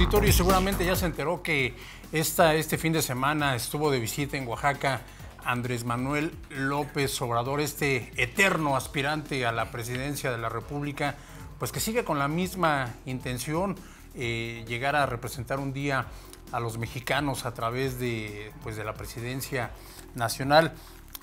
auditorio seguramente ya se enteró que esta, este fin de semana estuvo de visita en Oaxaca Andrés Manuel López Obrador, este eterno aspirante a la presidencia de la República, pues que sigue con la misma intención, eh, llegar a representar un día a los mexicanos a través de, pues, de la presidencia nacional.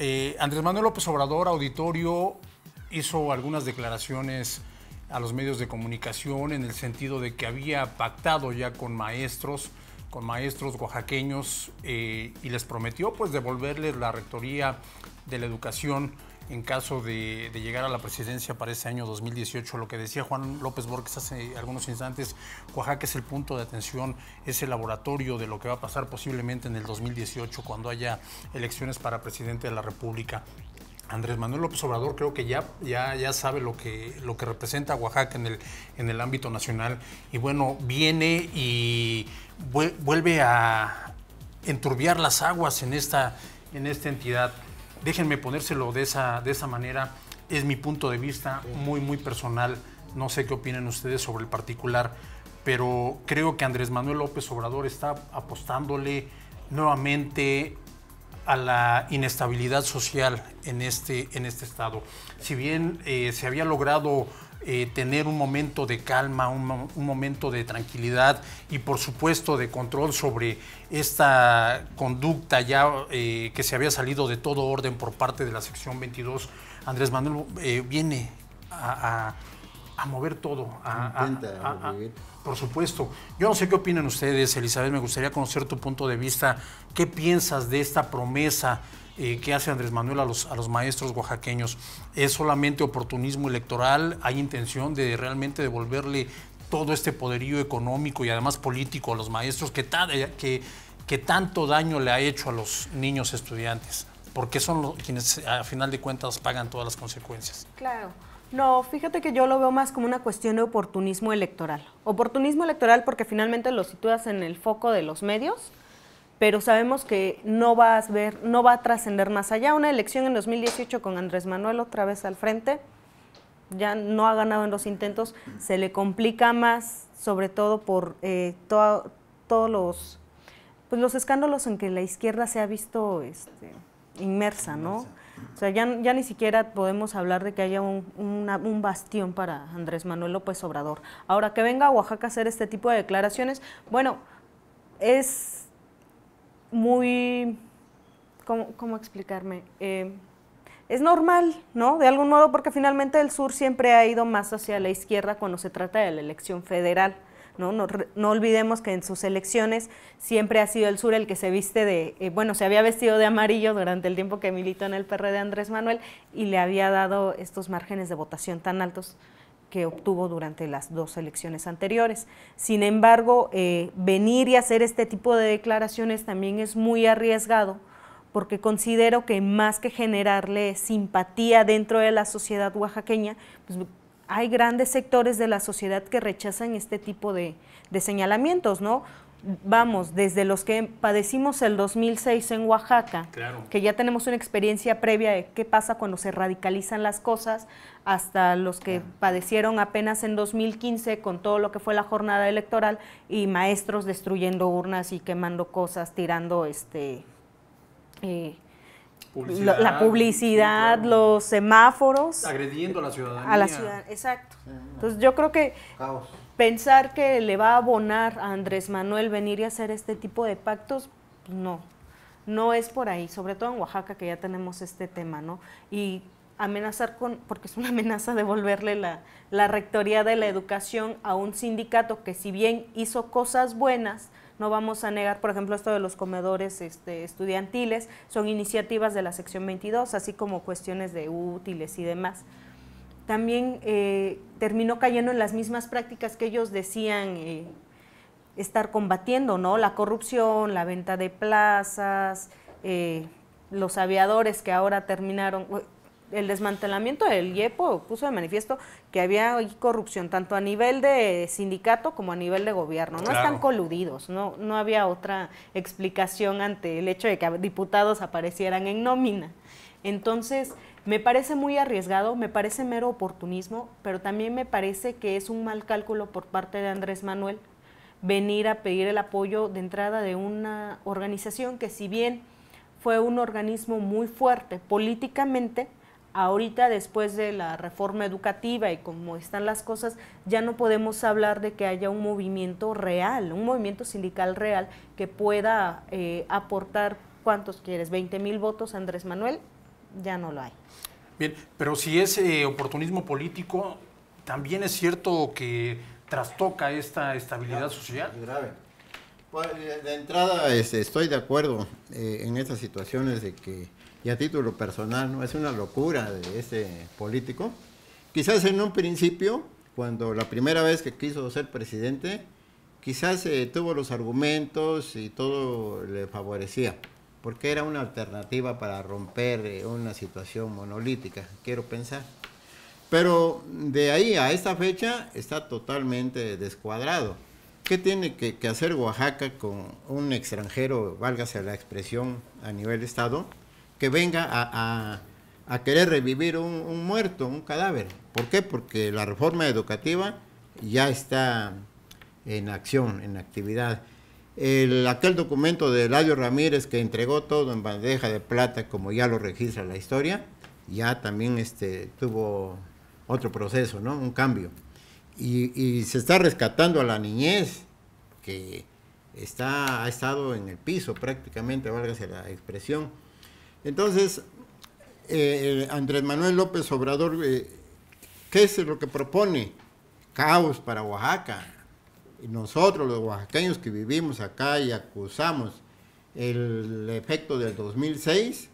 Eh, Andrés Manuel López Obrador, auditorio, hizo algunas declaraciones a los medios de comunicación en el sentido de que había pactado ya con maestros, con maestros oaxaqueños eh, y les prometió pues devolverles la rectoría de la educación en caso de, de, llegar a la presidencia para ese año 2018. Lo que decía Juan López Borges hace algunos instantes, Oaxaca es el punto de atención, es el laboratorio de lo que va a pasar posiblemente en el 2018 cuando haya elecciones para presidente de la República. Andrés Manuel López Obrador creo que ya, ya, ya sabe lo que, lo que representa Oaxaca en el, en el ámbito nacional. Y bueno, viene y vuelve a enturbiar las aguas en esta, en esta entidad. Déjenme ponérselo de esa, de esa manera. Es mi punto de vista muy, muy personal. No sé qué opinan ustedes sobre el particular, pero creo que Andrés Manuel López Obrador está apostándole nuevamente a la inestabilidad social en este, en este estado. Si bien eh, se había logrado eh, tener un momento de calma, un, momento de tranquilidad y por supuesto de control sobre esta conducta ya eh, que se había salido de todo orden por parte de la sección 22, Andrés Manuel viene a a mover todo. por supuesto. Yo no sé qué opinan ustedes, Elizabeth, me gustaría conocer tu punto de vista. ¿Qué piensas de esta promesa eh, que hace Andrés Manuel a los, maestros oaxaqueños? ¿Es solamente oportunismo electoral? ¿Hay intención de realmente devolverle todo este poderío económico y además político a los maestros que, eh, tanto daño le ha hecho a los niños estudiantes? Porque son los, quienes a final de cuentas pagan todas las consecuencias. Claro. No, fíjate que yo lo veo más como una cuestión de oportunismo electoral. Oportunismo electoral porque finalmente lo sitúas en el foco de los medios, pero sabemos que no va a ver, no va a trascender más allá. Una elección en 2018 con Andrés Manuel otra vez al frente, ya no ha ganado en los intentos, se le complica más, sobre todo por eh, todos los, pues los escándalos en que la izquierda se ha visto este, inmersa, ¿no? Inmersa. O sea, ya, ni siquiera podemos hablar de que haya un, bastión para Andrés Manuel López Obrador. Ahora, que venga a Oaxaca a hacer este tipo de declaraciones, bueno, es muy... ¿Cómo, explicarme? Eh, es normal, ¿no? De algún modo, porque finalmente el sur siempre ha ido más hacia la izquierda cuando se trata de la elección federal. ¿no? olvidemos que en sus elecciones siempre ha sido el sur el que se viste de, eh, bueno, se había vestido de amarillo durante el tiempo que militó en el PRD de Andrés Manuel y le había dado estos márgenes de votación tan altos que obtuvo durante las dos elecciones anteriores. Sin embargo, eh, venir y hacer este tipo de declaraciones también es muy arriesgado porque considero que más que generarle simpatía dentro de la sociedad oaxaqueña, pues hay grandes sectores de la sociedad que rechazan este tipo de, señalamientos, ¿no? vamos, desde los que padecimos el 2006 en Oaxaca, que ya tenemos una experiencia previa de qué pasa cuando se radicalizan las cosas, hasta los que padecieron apenas en 2015 con todo lo que fue la jornada electoral y maestros destruyendo urnas y quemando cosas, tirando este... Eh, la, publicidad, los semáforos. Agrediendo a la ciudadanía. A la ciudad, exacto. Entonces yo creo que pensar que le va a abonar a Andrés Manuel venir y hacer este tipo de pactos, pues, no. No es por ahí, sobre todo en Oaxaca que ya tenemos este tema, ¿no? Y amenazar con, porque es una amenaza devolverle la rectoría de la educación a un sindicato que si bien hizo cosas buenas, no vamos a negar, por ejemplo, esto de los comedores este, estudiantiles, son iniciativas de la sección 22, así como cuestiones de útiles y demás. También eh, terminó cayendo en las mismas prácticas que ellos decían eh, estar combatiendo, ¿no? La corrupción, la venta de plazas, eh, los aviadores que ahora terminaron, el desmantelamiento del IEPO puso de manifiesto que había corrupción tanto a nivel de sindicato como a nivel de gobierno. No están coludidos, no, no había otra explicación ante el hecho de que diputados aparecieran en nómina. Entonces, me parece muy arriesgado, me parece mero oportunismo, pero también me parece que es un mal cálculo por parte de Andrés Manuel venir a pedir el apoyo de entrada de una organización que si bien fue un organismo muy fuerte políticamente, ahorita después de la reforma educativa y como están las cosas, ya no podemos hablar de que haya un movimiento real, un movimiento sindical real que pueda eh, aportar, ¿cuántos quieres? ¿20 mil votos Andrés Manuel? Ya no lo hay. Bien, pero si es eh, oportunismo político, también es cierto que trastoca esta estabilidad social. Grave. Pues, de entrada este, estoy de acuerdo eh, en estas situaciones de que y a título personal, ¿no? Es una locura de ese político. Quizás en un principio, cuando la primera vez que quiso ser presidente, quizás eh, tuvo los argumentos y todo le favorecía, porque era una alternativa para romper eh, una situación monolítica, quiero pensar. Pero de ahí a esta fecha está totalmente descuadrado. ¿Qué tiene que, que hacer Oaxaca con un extranjero, válgase la expresión, a nivel Estado? venga a, querer revivir un, muerto, un cadáver. ¿Por qué? Porque la reforma educativa ya está en acción, en actividad. aquel documento de Eladio Ramírez que entregó todo en bandeja de plata, como ya lo registra la historia, ya también este, tuvo otro proceso, ¿no? un cambio. Y, se está rescatando a la niñez que está, ha estado en el piso prácticamente, válgase la expresión. Entonces, eh, eh, Andrés Manuel López Obrador, eh, ¿qué es lo que propone? Caos para Oaxaca. Y nosotros, los oaxaqueños que vivimos acá y acusamos el efecto del 2006,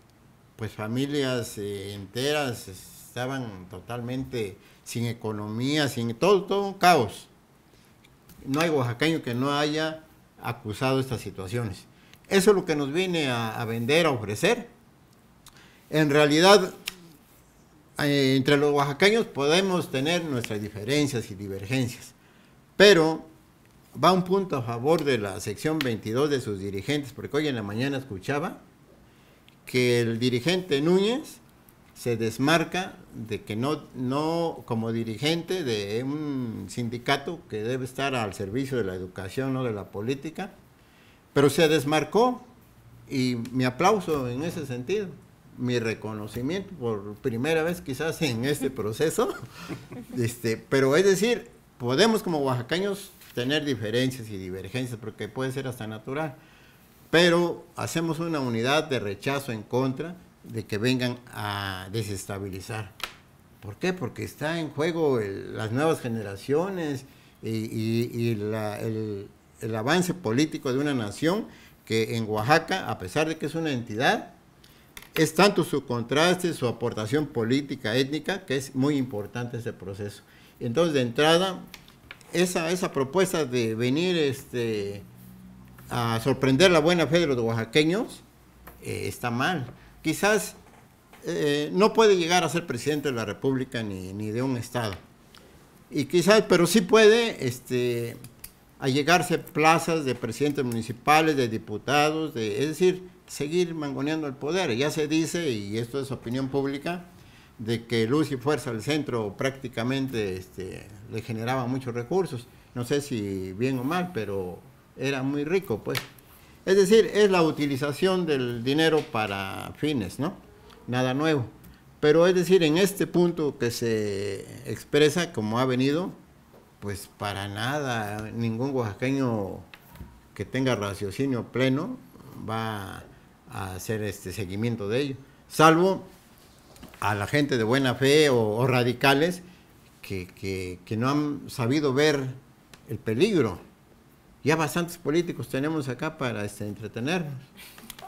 pues familias enteras estaban totalmente sin economía, sin todo, todo un caos. No hay oaxaqueño que no haya acusado estas situaciones. Eso es lo que nos viene a vender, a ofrecer en realidad eh, entre los oaxaqueños podemos tener nuestras diferencias y divergencias, pero va un punto a favor de la sección 22 de sus dirigentes, porque hoy en la mañana escuchaba que el dirigente Núñez se desmarca de que no, no como dirigente de un sindicato que debe estar al servicio de la educación, no de la política, pero se desmarcó y me aplauso en ese sentido mi reconocimiento por primera vez quizás en este proceso. este, pero es decir, podemos como oaxacaños tener diferencias y divergencias, porque puede ser hasta natural, pero hacemos una unidad de rechazo en contra de que vengan a desestabilizar. ¿Por qué? Porque está en juego las nuevas generaciones y, el, el avance político de una nación que en Oaxaca, a pesar de que es una entidad, es tanto su contraste, su aportación política, étnica, que es muy importante ese proceso. Entonces, de entrada, esa, esa propuesta de venir este, a sorprender la buena fe de los oaxaqueños eh, está mal. Quizás eh, no puede llegar a ser presidente de la República ni, de un Estado. Y quizás, pero sí puede este, allegarse plazas de presidentes municipales, de diputados, de, es decir, seguir mangoneando el poder. Ya se dice, y esto es opinión pública, de que Luz y Fuerza del Centro prácticamente este, le generaba muchos recursos. No sé si bien o mal, pero era muy rico, pues. Es decir, es la utilización del dinero para fines, ¿no? Nada nuevo. Pero es decir, en este punto que se expresa como ha venido, pues para nada, ningún oaxaqueño que tenga raciocinio pleno va a hacer este seguimiento de ello, salvo a la gente de buena fe o, radicales que, que, no han sabido ver el peligro. Ya bastantes políticos tenemos acá para este, entretenernos.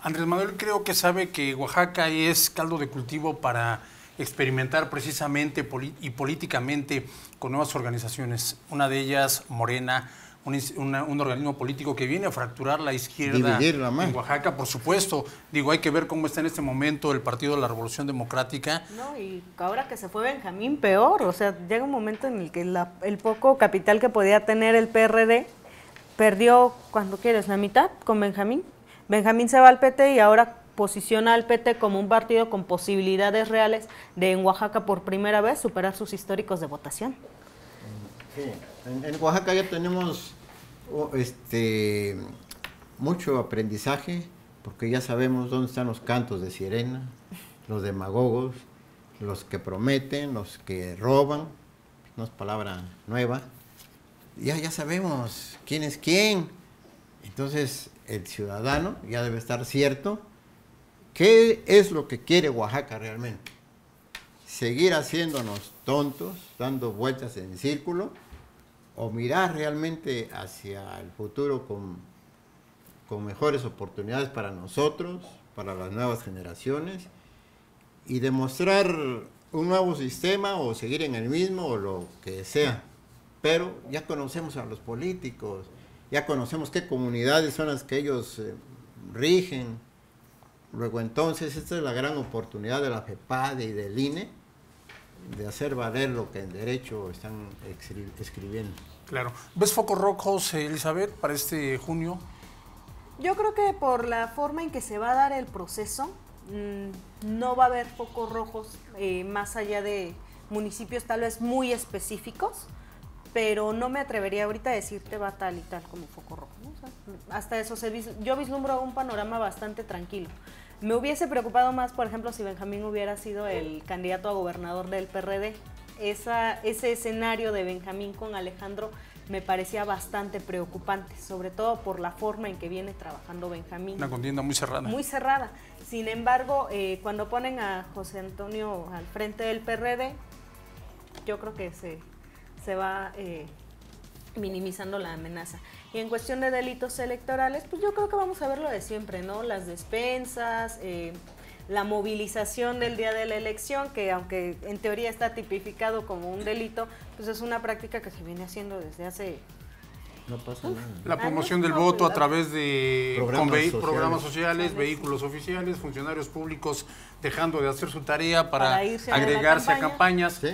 Andrés Manuel creo que sabe que Oaxaca es caldo de cultivo para experimentar precisamente y políticamente con nuevas organizaciones, una de ellas Morena, un, organismo político que viene a fracturar la izquierda en Oaxaca, por supuesto. Digo, hay que ver cómo está en este momento el Partido de la Revolución Democrática. No, y ahora que se fue Benjamín, peor. O sea, llega un momento en el que el poco capital que podía tener el PRD perdió, cuando quieres, la mitad con Benjamín. Benjamín se va al PT y ahora posiciona al PT como un partido con posibilidades reales de en Oaxaca por primera vez superar sus históricos de votación. Sí. En, Oaxaca ya tenemos este, mucho aprendizaje, porque ya sabemos dónde están los cantos de sirena, los demagogos, los que prometen, los que roban, no es palabra nueva. Ya, ya sabemos quién es quién. Entonces, el ciudadano ya debe estar cierto qué es lo que quiere Oaxaca realmente. Seguir haciéndonos tontos, dando vueltas en círculo, o mirar realmente hacia el futuro con, mejores oportunidades para nosotros, para las nuevas generaciones, y demostrar un nuevo sistema o seguir en el mismo o lo que sea. Pero ya conocemos a los políticos, ya conocemos qué comunidades son las que ellos eh, rigen. Luego entonces, esta es la gran oportunidad de la FEPAD y del INE de hacer valer lo que en derecho están escribiendo. Claro. ¿Ves focos rojos, Elizabeth, para este junio? Yo creo que por la forma en que se va a dar el proceso, mm, no va a haber focos rojos eh, más allá de municipios tal vez muy específicos, pero no me atrevería ahorita a decirte va tal y tal como foco rojo. hasta eso, yo vislumbro un panorama bastante tranquilo. Me hubiese preocupado más, por ejemplo, si Benjamín hubiera sido el candidato a gobernador del PRD. Esa, ese escenario de Benjamín con Alejandro me parecía bastante preocupante, sobre todo por la forma en que viene trabajando Benjamín. Una contienda muy cerrada. Muy cerrada. Sin embargo, eh, cuando ponen a José Antonio al frente del PRD, yo creo que se, se va... Eh, minimizando la amenaza. Y en cuestión de delitos electorales, pues yo creo que vamos a ver lo de siempre, ¿no? Las despensas, eh, la movilización del día de la elección, que aunque en teoría está tipificado como un delito, pues es una práctica que se viene haciendo desde hace... No pasa nada. La promoción del voto pues, a través de programas, sociales. vehículos oficiales, funcionarios públicos dejando de hacer su tarea para, agregarse a, campañas. Sí.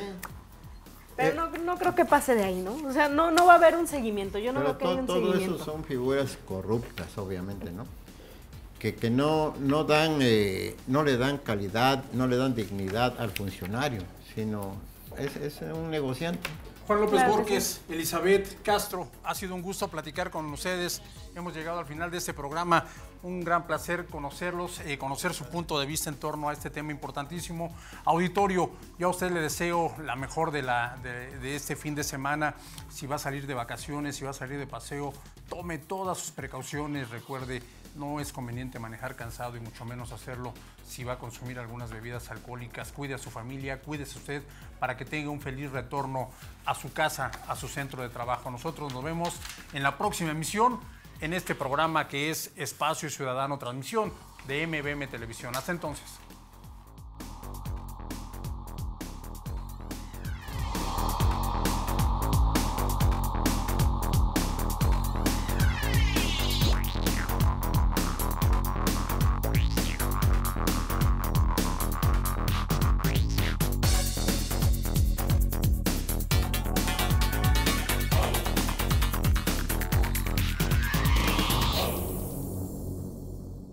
Pero eh, no, creo que pase de ahí, ¿no? O sea, no, no va a haber un seguimiento. Yo no creo que son figuras corruptas, obviamente, ¿no? Que, no, no, dan, eh, no le dan calidad, no le dan dignidad al funcionario, sino es, un negociante. Juan López Borges, Elizabeth Castro, ha sido un gusto platicar con ustedes. Hemos llegado al final de este programa un gran placer conocerlos, eh, conocer su punto de vista en torno a este tema importantísimo. Auditorio, yo a usted le deseo la mejor de, la, de, de este fin de semana. Si va a salir de vacaciones, si va a salir de paseo, tome todas sus precauciones. Recuerde, no es conveniente manejar cansado y mucho menos hacerlo si va a consumir algunas bebidas alcohólicas. Cuide a su familia, cuídese usted para que tenga un feliz retorno a su casa, a su centro de trabajo. Nosotros nos vemos en la próxima emisión en este programa que es Espacio Ciudadano Transmisión de MBM Televisión. Hasta entonces.